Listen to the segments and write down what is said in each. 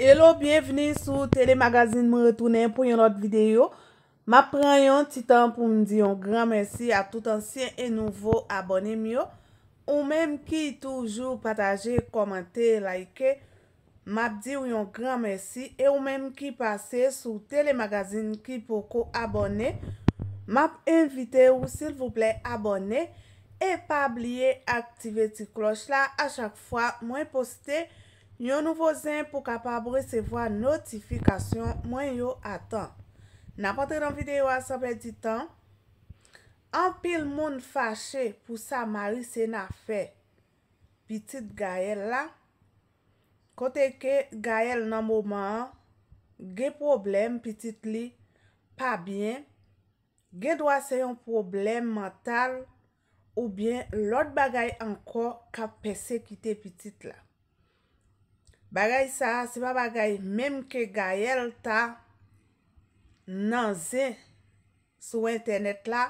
Hello, bienveni sou telemagazin mwen retounen pou yon lot videyo. Map pran yon titan pou mdi yon gran mersi a tout ansyen e nouvo abonem yo. Ou mem ki toujou pataje, komante, like, map di yon gran mersi. E ou mem ki pase sou telemagazin ki poko abone, map invite ou sil vouple abone. E pa bliye aktive ti kloch la a chak fwa mwen poste. Yon nouvo zin pou kapab resevo a notifikasyon mwen yo atan. Na pante yon videyo asan pe ditan. An pil moun fache pou sa mari se na fe. Pitit gayel la. Kote ke gayel nan mouman. Ge problem pitit li. Pa bien. Ge dwa se yon problem mental. Ou bien lot bagay anko ka persekite pitit la. Bagay sa, se pa bagay, mem ke gayel ta nanzen sou internet la,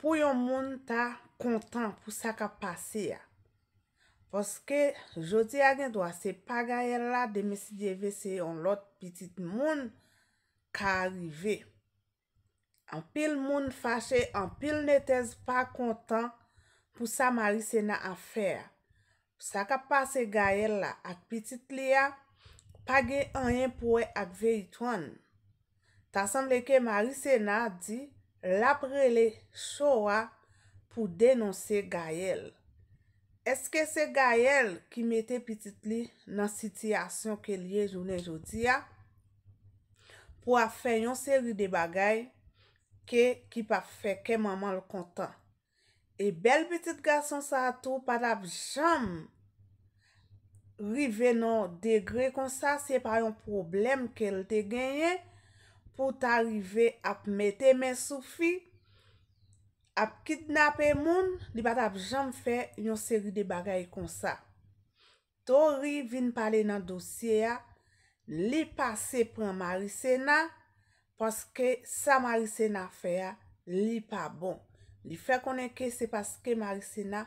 pou yon moun ta kontan pou sa ka pase ya. Poske, jodi agen dwa, se pa gayel la, deme si jeve se yon lot pitit moun ka arive. An pil moun fache, an pil netez pa kontan pou sa mari se na afer ya. Sa ka pase gayel la ak pitit li ya, pa gen anyen pou e ak veyitwan. Ta sanble ke Marie Sénat di, la prele chowa pou denonse gayel. Eske se gayel ki mete pitit li nan sitiyasyon ke liye jounen jodi ya? Po a fe yon seri de bagay ke ki pa fe ke maman l kontan. E bel betit gason sa atou pat ap jam rive nan degre konsa se pa yon problem ke lte genye pou ta rive ap mette men soufi ap kitnape moun li pat ap jam fe yon seri de bagay konsa. To rive vin pale nan dosye ya li pa se pren marise na paske sa marise na fe ya li pa bon. Li fè konenke se paske Marissina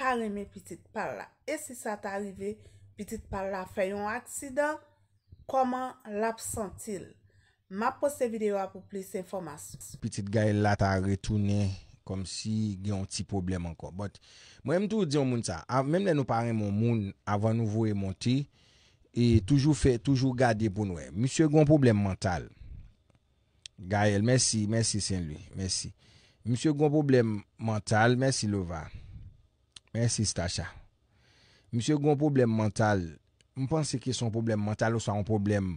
pareme pitit parla. E si sa ta arrive, pitit parla fè yon aksidan, koman l'absentil? Ma pose videyo apou plis informasyon. Pitit Gael la ta retounen, kom si gen yon ti problem ankon. Mwen mtou diyon moun sa, mwen mnen nou parem moun moun, avan nou vwe moun ti, e toujou fè, toujou gade pou nou e. Mwen mtou gwen problem mental. Gael, mwen si, mwen si sen lwi, mwen si. Mse gwen problem mental, mwen si Lovar, mwen si Stasha, mwen se gwen problem mental, mwen panse ki son problem mental ou sa yon problem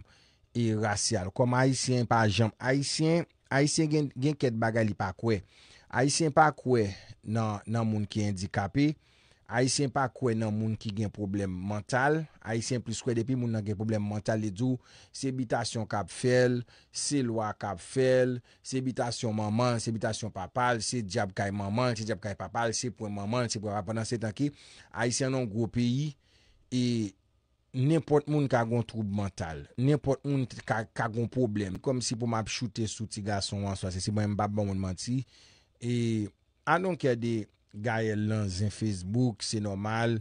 irasyal. Kom ayisyen pa jom, ayisyen gen ket bagali pa kwe, ayisyen pa kwe nan moun ki yon dikapi. A isen pa kwen nan moun ki gen problem mantal. A isen plis kwen depi moun nan gen problem mantal. Le djou, se bitasyon kap fel, se lwa kap fel, se bitasyon maman, se bitasyon papal, se djab kay maman, se djab kay papal, se pwen maman, se pwen papal. Pendan se tanki, a isen nan gwo peyi, e nempot moun ka gon troub mantal. Nempot moun ka gon problem. Kom si pou mab chute sou ti gason wanswa se si mwen mbaba bon moun manti. E a non kede... Gayel lan zin Facebook, se normal,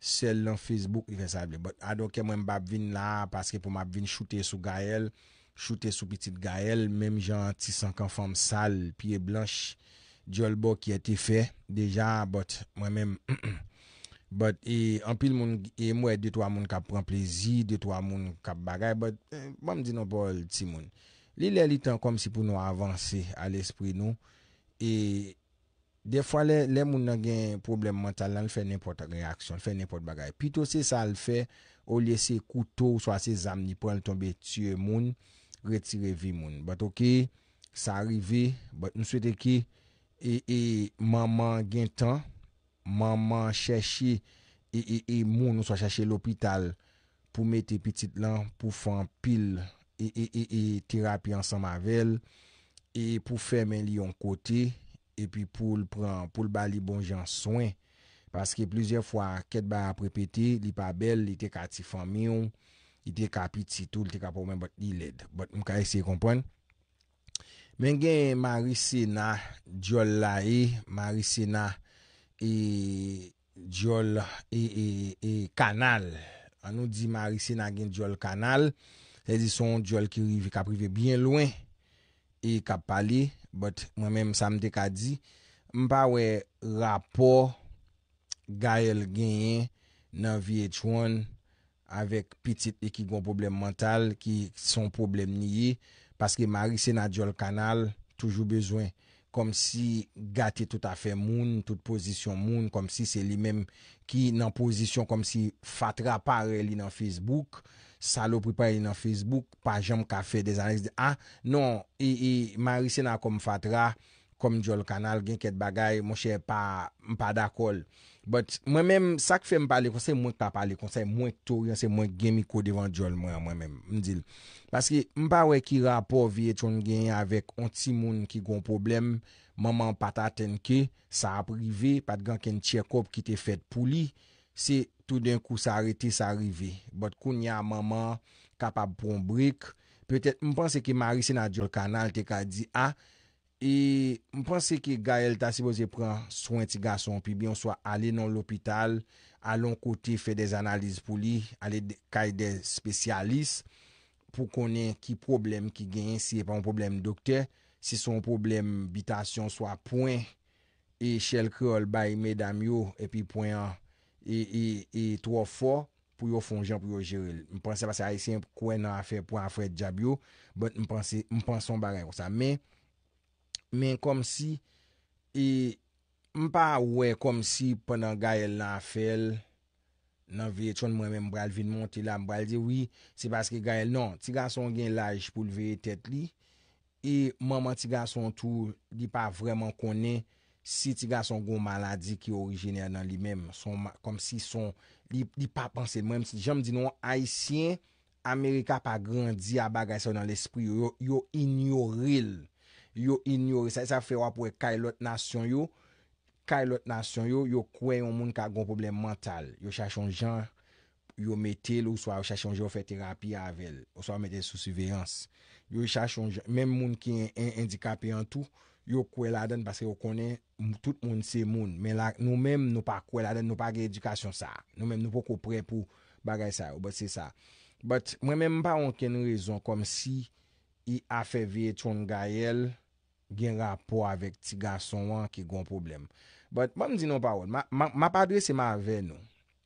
sel lan Facebook, ife sable. Adon ke mwen mbap vin la, paske pou mbap vin choute sou Gayel, choute sou petit Gayel, menm jan ti sankan fom sal, piye blanche, diol bo ki ete fe, deja, bot, mwen menm. Bot, e, anpil moun, e mwè, detwa moun kap pran plezi, detwa moun kap bagay, bot, e, mwenm di nou bol ti moun. Li lè li tan kom si pou nou avanse al espri nou, e... Defwa le moun nan gen problem mental lan, l fè nèmpot reaksyon, l fè nèmpot bagay. Pito se sa l fè, ou lese koutou ou swa se zamni pou an l tombe tsyè moun, retire vi moun. Bat ok, sa arrivi, bat nou swete ki, e, e, maman gen tan, maman chèchi, e, e, e, moun nou swa chèchi l opital, pou mette pitit lan, pou fan pil, e, e, e, terapi ansan mavel, e pou fè men li yon kote, epi pou l pran pou l ba li bon jan soen paske plizye fwa ket ba aprepeti li pa bel li te ka ti fami yon li te ka pit si tou li te ka pou men bot li led bot m ka ese kompon men gen Marise na diol la e Marise na e diol e, e, e kanal an nou di Marise na gen diol kanal se di son diol ki rive ka prive bien loin E kap pale, but mwen menm sa m dek a di, m pa we rapor gayel genye nan VH1 avèk pitit e ki gon problem mental, ki son problem niye, paske marise nan diol kanal, toujou bezwen, kom si gate tout afe moun, tout pozisyon moun, kom si se li menm ki nan pozisyon kom si fat rapare li nan Facebook, Salopri pa yi nan Facebook, pa jom ka fe de zanlise ah, de a, non, e marise nan kom fatra, kom jol kanal, gen ket bagay, mwen chè pa, mwen pa dakol. But, mwen men, sa ki fe mwen pale konsey mwen pa pale konsey, mwen to, yon se mwen gemiko devan jol mwen, mwen men, mwen dil. Paske, mwen pa wey ki rapor vie ton genye avek onti moun ki gon problem, mwen man pataten ke, sa aprive, patgan ken chekop ki te fet pou li, se... tout d'un kou sa rete sa rive. Bote kou ni a maman kapab pou mbrik. Petet mpense ki marise na diol kanal te ka di a, ah, e mpense ki gayel ta se boze pran sointi gason, pi bi on so a le nan l'opital, a lon kote fe de zanalize pou li, a le kaye de spesyalis, pou konen ki problem ki gen, se e pa mpon problem dokter, se son problem bitasyon so a poen, e chel kreol bayi medam yo, e pi poen an, E, e, e, two fwo pou yo fonjan pou yo jere li. Mpwansè basè a isen pou kwen nan a fè pou an fwè diabyo, but mpwansè, mpwansè mba rey kwa sa. Men, men kom si, e, mpa wey kom si pwennan gayel nan a fèl, nan vey etyon mwen men mbral vin monti la mbral di, wii, se baske gayel nan, tiga son gen laj pou le vey etet li, e, mwaman tiga son tou, di pa vreman konen, si ti ga son goun maladi ki origine nan li mem, kom si son li pa panse, jem di nou Aisyen, Amerika pa grandi a bagay sa yo nan l'espri, yo inyoril, yo inyoril, sa fe wapwe kailot nasyon yo, kailot nasyon yo, yo kwen yon moun ka goun problem mental, yo chachon jan, yo metel ou swa chachon jan ou fe terapi avel, ou swa metel sou suverans, yo chachon jan, men moun ki yon endikapi an tou, yo kwe laden paske yo konen tout moun se moun, men lak nou mem nou pa kwe laden, nou pa ge edikasyon sa nou mem nou po kopre pou bagay sa yo but se sa, but mwen men mpa anken rezon kom si i afeve etron gayel gen rapor avek tiga son wan ki goun problem but mwen mdi nou pa ou, ma padwe se ma ave nou,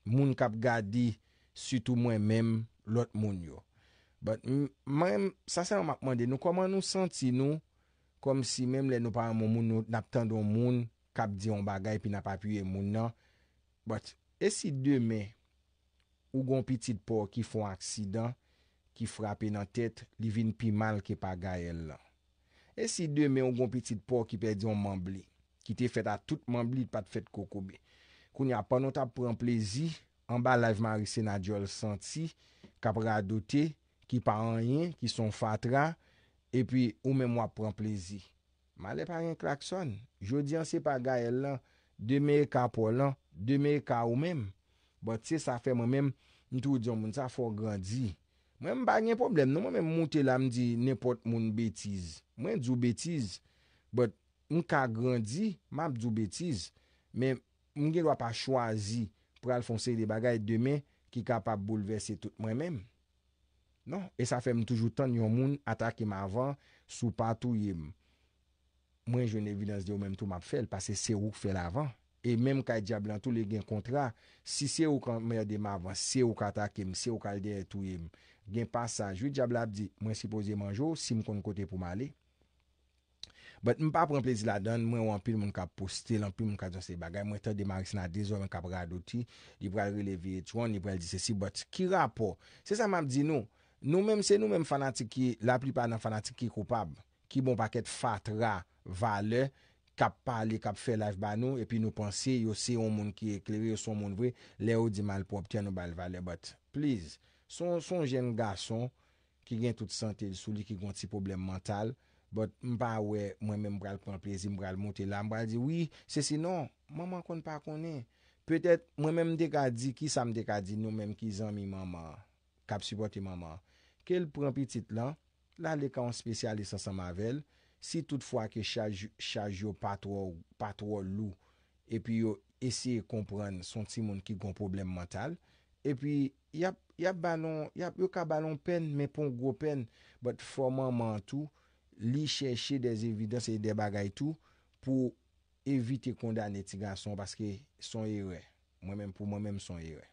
moun kap gadi sutou mwen men lot moun yo, but mwen, sa se an makman de nou, koman nou senti nou kom si mem le nou pa an moun moun nou naptan don moun, kap di yon bagay pi na pa piye moun nan. Bot, esi de me, ou gon pitit po ki fon aksidan, ki frape nan tet, li vin pi mal ki pa ga el lan. Esi de me, ou gon pitit po ki pe di yon mambli, ki te fet a tout mambli pat fet kokobe. Koun ya panon tap pou an plezi, an ba lajman risen a djol santi, kap ra doti, ki pa an yen, ki son fatra, E pi ou men wap pran plezi. Ma le pa gen klakson. Jodi an se pa ga el lan, demen e ka polan, demen e ka ou men. Bat se sa fe mwen men, ntou diyon moun sa fwa grandi. Mwen m bagen problem, nou mwen m moute la m di nepot moun betiz. Mwen djou betiz. Bat m ka grandi, m ap djou betiz. Men m gen wap pa chwazi pral fonsey de bagay demen ki ka pa bouleverse tout mwen men. Non, e sa fe m toujou tan yon moun atakem avan sou pa tou yim. Mwen jwen evidans de ou menm tou map fel, pase se ou k fel avan. E menm kaj diablantou le gen kontra, si se ou kan merde ma avan, se ou kan atakem, se ou kalder tou yim. Gen pasaj, jwi diablap di, mwen sipoze manjou, si m kon kote pou male. Bat m pa pran plezi la don, mwen wampil moun kap poste, lampil moun kap zon se bagay, mwen te demarise nan dezo moun kap radoti, li pral releve etouan, li pral dise si, bat ki rapo. Se sa map di nou, Nou menm se nou menm fanatik ki, la pripad nan fanatik ki koupab, ki bon paket fat, ra, vale, kap pale, kap felaj ba nou, epi nou panse yo se yon moun ki ekleri, yo son moun vwe, le ou di mal pou optyen nou bal vale, but please, son jen gason ki gen tout sante sou li ki gonti problem mental, but mba we, mwen menm bral komplezi, mbral monte la, mbral di, oui, se se non, maman kon pa konen. Petet, mwen menm dekadi, ki sa mdekadi nou menm ki zan mi maman, kap suporti maman. Kel pranpitit lan, la le ka an spesyalisa sa mavel, si tout fwa ke chaje yo patro lou, epi yo esye kompran son ti moun ki kon problem mental, epi yo ka banon pen, men pon gro pen, bat fwa manman tou, li cheshe dez evidansi e de bagay tou, pou evite kondan etigan son, paske son ewe, mwen men pou mwen men son ewe.